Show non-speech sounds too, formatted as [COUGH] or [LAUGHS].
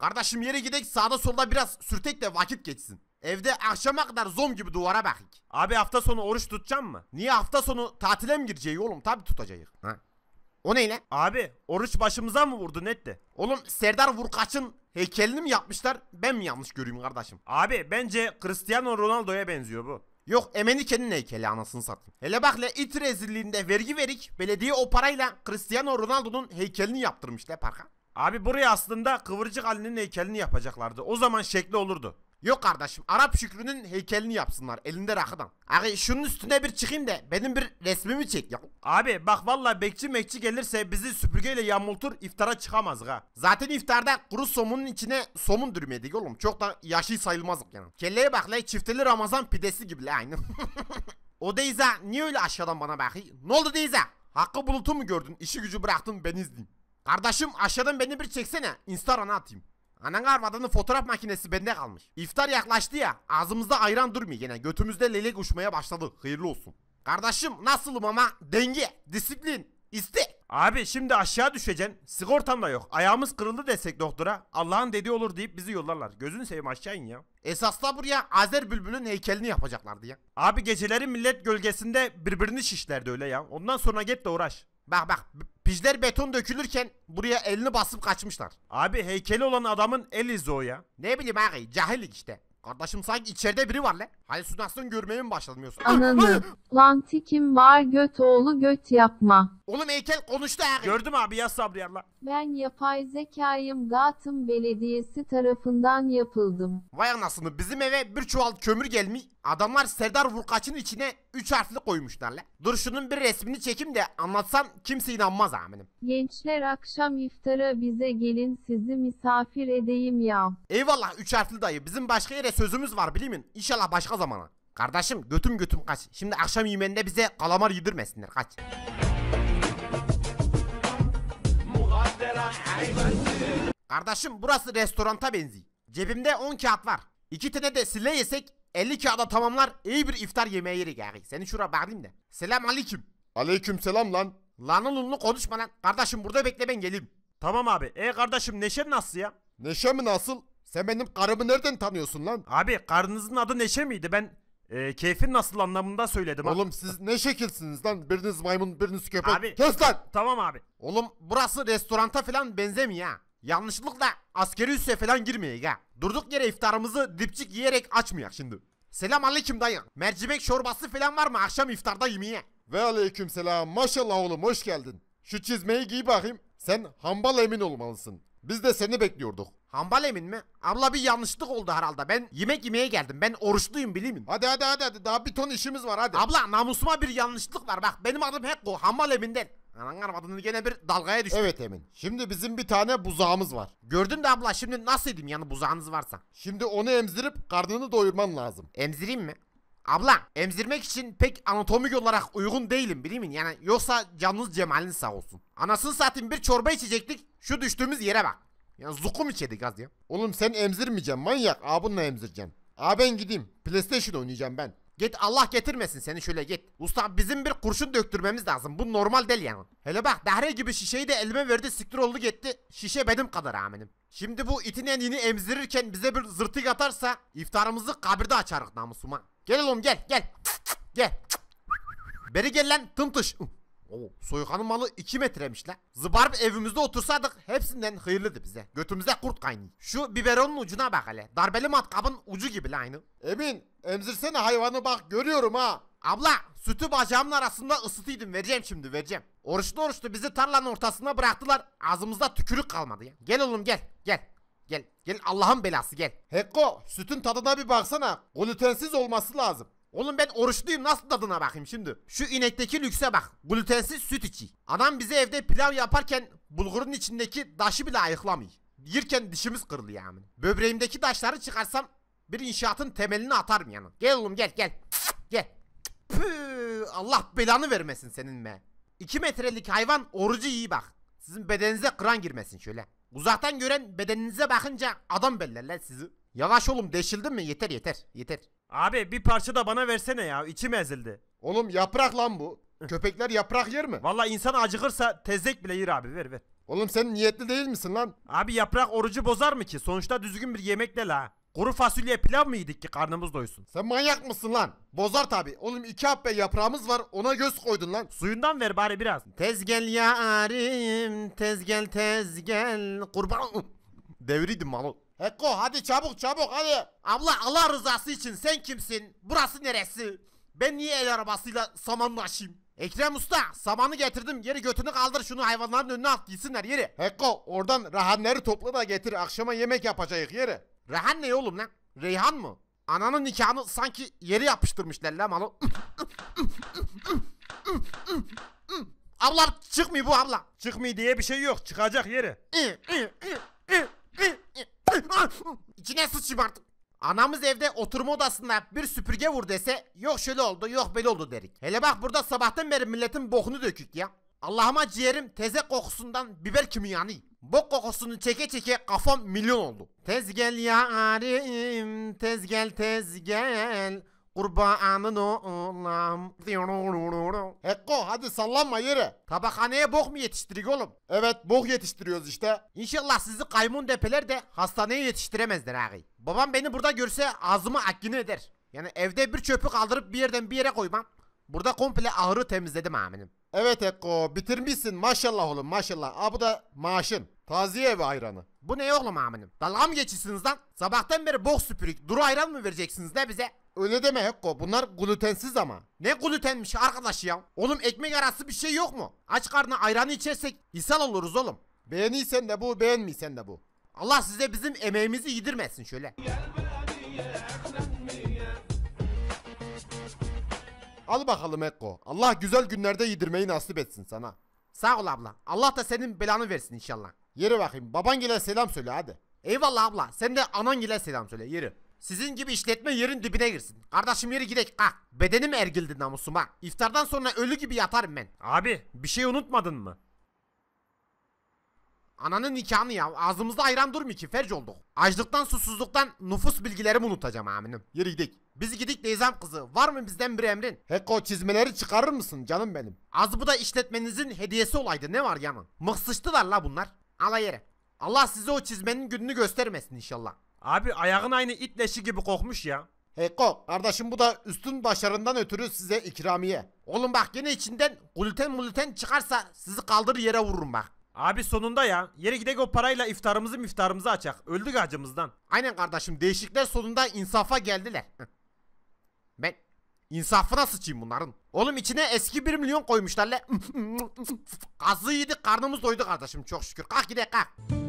Kardeşim yere gidek sağda solda biraz sürtek de vakit geçsin. Evde akşama kadar zom gibi duvara bakık. Abi hafta sonu oruç tutacağım mı? Niye hafta sonu tatile mi gireceği oğlum? Tabi tutacağız. Ha. O ne Abi oruç başımıza mı vurdu netti? Oğlum Serdar Vurkaç'ın heykelini mi yapmışlar? Ben mi yanlış görüyorum kardeşim? Abi bence Cristiano Ronaldo'ya benziyor bu. Yok Emenike'nin heykeli anasını satayım. Hele bak le it rezilliğinde vergi verik belediye o parayla Cristiano Ronaldo'nun heykelini yaptırmış le parka. Abi buraya aslında kıvırcık Ali'nin heykelini yapacaklardı. O zaman şekli olurdu. Yok kardeşim Arap Şükrü'nün heykelini yapsınlar elinde rakıdan. Abi şunun üstüne bir çıkayım da benim bir resmimi çek Abi bak valla bekçi mekçi gelirse bizi süpürgeyle yamultur iftara çıkamaz ha. Zaten iftarda kuru somunun içine somun dürmedik oğlum. Çok da yaşı sayılmazdık yani. Kelleye bak la çifteli Ramazan pidesi gibi la aynı. [LAUGHS] o Deyza niye öyle aşağıdan bana bakıyor? Ne oldu Deyza? Hakkı bulutu mu gördün? İşi gücü bıraktın ben izleyeyim. Kardeşim aşağıdan beni bir çeksene. Instagram'a atayım. Anan armadının fotoğraf makinesi bende kalmış. İftar yaklaştı ya. Ağzımızda ayran durmuyor gene. Götümüzde lelek uçmaya başladı. Hayırlı olsun. Kardeşim nasılım ama? Denge, disiplin, istek. Abi şimdi aşağı düşeceksin. Sigortam da yok. Ayağımız kırıldı desek doktora. Allah'ın dediği olur deyip bizi yollarlar. Gözünü seveyim aşağı in ya. Esasla buraya Azer Bülbül'ün heykelini yapacaklardı ya. Abi geceleri millet gölgesinde birbirini şişlerdi öyle ya. Ondan sonra git de uğraş. Bak bak Bizler beton dökülürken buraya elini basıp kaçmışlar. Abi heykeli olan adamın eli izi o ya. Ne bileyim abi cahillik işte. Kardeşim sanki içeride biri var lan. Halüsinasyon görmeye mi başlamıyorsun? Ananı. Lanti kim var göt oğlu göt yapma. Oğlum heykel konuştu abi. Gördüm abi ya Sabri Allah. Ben yapay zekayım Gatım Belediyesi tarafından yapıldım. Vay anasını bizim eve bir çuval kömür gelmiş. Adamlar Serdar Vurkaç'ın içine 3 harfli koymuşlar la. Dur şunun bir resmini çekeyim de anlatsam kimse inanmaz aminim. Gençler akşam iftara bize gelin sizi misafir edeyim ya. Eyvallah 3 harfli dayı bizim başka yere sözümüz var bilimin. İnşallah başka zamana. Kardeşim götüm götüm kaç. Şimdi akşam yemeğinde bize kalamar yedirmesinler kaç. Kardeşim burası restoranta benziyor. Cebimde 10 kağıt var. 2 tane de sile yesek 50 kağıda tamamlar iyi bir iftar yemeği yeri yani. Seni şura bağlayayım da. Selam aleyküm. Aleyküm selam lan. Lanın unlu konuşma lan. Kardeşim burada bekle ben geleyim. Tamam abi. E kardeşim Neşe nasıl ya? Neşe mi nasıl? Sen benim karımı nereden tanıyorsun lan? Abi karınızın adı Neşe miydi? Ben e, keyfin nasıl anlamında söyledim ha. Oğlum siz ne şekilsiniz lan? Biriniz maymun, biriniz köpek. Abi- Kes lan! Tamam abi. Oğlum burası restoranta falan benzemiyor ha. Yanlışlıkla askeri üsse falan girmeyek ha. Durduk yere iftarımızı dipçik yiyerek açmayak şimdi. Selam aleyküm dayı. Mercimek çorbası falan var mı akşam iftarda yemeğe? Ve aleyküm selam. Maşallah oğlum hoş geldin. Şu çizmeyi giy bakayım. Sen hambal emin olmalısın. Biz de seni bekliyorduk. Hambal Emin mi? Abla bir yanlışlık oldu herhalde. Ben yemek yemeye geldim. Ben oruçluyum bileyim mi? Hadi hadi hadi hadi. Daha bir ton işimiz var hadi. Abla namusuma bir yanlışlık var. Bak benim adım Hekko. Hambal Emin'den. Anam adını gene bir dalgaya düştü. Evet Emin. Şimdi bizim bir tane buzağımız var. Gördün de abla şimdi nasıl edeyim yani buzağınız varsa. Şimdi onu emzirip karnını doyurman lazım. Emzireyim mi? Abla emzirmek için pek anatomik olarak uygun değilim bileyim mi? Yani yoksa canınız cemalin sağ olsun. Anasını satayım bir çorba içecektik. Şu düştüğümüz yere bak. Yani zukum içeri gaz ya. Oğlum sen emzirmeyeceksin manyak. Abunla emzireceksin. Abi ben gideyim. PlayStation oynayacağım ben. Git Allah getirmesin seni şöyle git. Usta bizim bir kurşun döktürmemiz lazım. Bu normal değil yani. Hele bak dahre gibi şişeyi de elime verdi siktir oldu gitti. Şişe benim kadar aminim. Şimdi bu itin enini emzirirken bize bir zırtık atarsa iftarımızı kabirde açarız namusuma. Gel oğlum gel gel. Gel. Beri gel lan tımtış. Uh. Oo, soykanın malı 2 metremiş la. Zıbarıp evimizde otursaydık hepsinden hayırlıydı bize. Götümüzde kurt kaynıyor. Şu biberonun ucuna bak hele. Darbeli matkabın ucu gibi lan aynı. Emin emzirsene hayvanı bak görüyorum ha. Abla sütü bacağımın arasında ısıtıydım vereceğim şimdi vereceğim. Oruçlu oruçlu bizi tarlanın ortasına bıraktılar. Ağzımızda tükürük kalmadı ya. Gel oğlum gel gel. Gel gel Allah'ın belası gel. Heko, sütün tadına bir baksana. Glutensiz olması lazım. Oğlum ben oruçluyum nasıl tadına bakayım şimdi. Şu inekteki lükse bak. Glutensiz süt içi. Adam bize evde pilav yaparken bulgurun içindeki daşı bile ayıklamıyor. Yirken dişimiz kırılıyor yani. Böbreğimdeki taşları çıkarsam bir inşaatın temelini atarım yani. Gel oğlum gel gel. Gel. Püh, Allah belanı vermesin senin be. 2 metrelik hayvan orucu iyi bak. Sizin bedeninize kıran girmesin şöyle. Uzaktan gören bedeninize bakınca adam bellerler sizi. Yavaş oğlum deşildin mi? Yeter yeter yeter. Abi bir parça da bana versene ya. İçim ezildi. Oğlum yaprak lan bu. Köpekler yaprak yer mi? Valla insan acıkırsa tezek bile yer abi. Ver ver. Oğlum sen niyetli değil misin lan? Abi yaprak orucu bozar mı ki? Sonuçta düzgün bir yemek ne la? Kuru fasulye pilav mı yedik ki karnımız doysun? Sen manyak mısın lan? Bozar tabi. Oğlum iki happe yaprağımız var ona göz koydun lan. Suyundan ver bari biraz. Tezgel yarim tezgel tezgel kurban. Devriydim malum. Eko hadi çabuk çabuk hadi. Abla Allah rızası için sen kimsin? Burası neresi? Ben niye el arabasıyla samanlaşayım? Ekrem Usta samanı getirdim yeri götünü kaldır şunu hayvanların önüne at gitsinler yeri. Eko oradan rahanları topla da getir akşama yemek yapacağız yeri. Rahan ne oğlum lan? Reyhan mı? Ananın nikahını sanki yeri yapıştırmışlar lan malı. abla çıkmıyor bu abla. Çıkmıyor diye bir şey yok çıkacak yeri. İçine sıçayım artık. Anamız evde oturma odasında bir süpürge vur dese yok şöyle oldu yok böyle oldu derik. Hele bak burada sabahtan beri milletin bokunu dökük ya. Allah'ıma ciğerim teze kokusundan biber yani? Bok kokusunu çeke çeke kafam milyon oldu. Tez gel yarim tez gel tez gel. Kurbanın oğlam. Eko, hadi sallanma yere. Tabakhaneye bok mu yetiştirik oğlum? Evet bok yetiştiriyoruz işte. İnşallah sizi kaymun depeler de hastaneye yetiştiremezler ağabey. Babam beni burada görse ağzımı akkini eder. Yani evde bir çöpü kaldırıp bir yerden bir yere koymam. Burada komple ahırı temizledim aminim. Evet Ekko bitirmişsin maşallah oğlum maşallah. Aa bu da maaşın. Taziye ve ayranı. Bu ne oğlum aminim? Dalga mı geçiyorsunuz lan? Sabahtan beri bok süpürük. Duru ayran mı vereceksiniz ne bize? Öyle deme Hekko. Bunlar glutensiz ama. Ne glutenmiş arkadaş ya? Oğlum ekmek arası bir şey yok mu? Aç karnı ayranı içersek ishal oluruz oğlum. Beğeniysen de bu, beğenmiysen de bu. Allah size bizim emeğimizi yedirmesin şöyle. Al bakalım Ekko. Allah güzel günlerde yedirmeyi nasip etsin sana. Sağ ol abla. Allah da senin belanı versin inşallah. Yürü bakayım. Baban Babangile selam söyle hadi. Eyvallah abla. Sen de anan anangile selam söyle. Yürü. Sizin gibi işletme yerin dibine girsin. Kardeşim yeri gidek kalk. Bedenim ergildi namusuma. İftardan sonra ölü gibi yatarım ben. Abi bir şey unutmadın mı? Ananın nikahını ya. Ağzımızda ayran durmuyor ki. Ferc olduk. Açlıktan susuzluktan nüfus bilgilerimi unutacağım aminim. Yürü gidik. Biz gidik Deyzem kızı. Var mı bizden bir emrin? Heko çizmeleri çıkarır mısın canım benim? Az bu da işletmenizin hediyesi olaydı. Ne var yanın? Mıksıştılar la bunlar. Ala yere. Allah size o çizmenin gününü göstermesin inşallah. Abi ayağın aynı it leşi gibi kokmuş ya. Heko kardeşim bu da üstün başarından ötürü size ikramiye. Oğlum bak yine içinden gluten muluten çıkarsa sizi kaldırır yere vururum bak. Abi sonunda ya. Yere gidek o parayla iftarımızı miftarımızı açak. Öldük acımızdan. Aynen kardeşim. Değişikler sonunda insafa geldiler. ben insafı nasıl sıçayım bunların. Oğlum içine eski 1 milyon koymuşlar le. Gazı yedik karnımız doydu kardeşim çok şükür. Kalk gidelim kalk.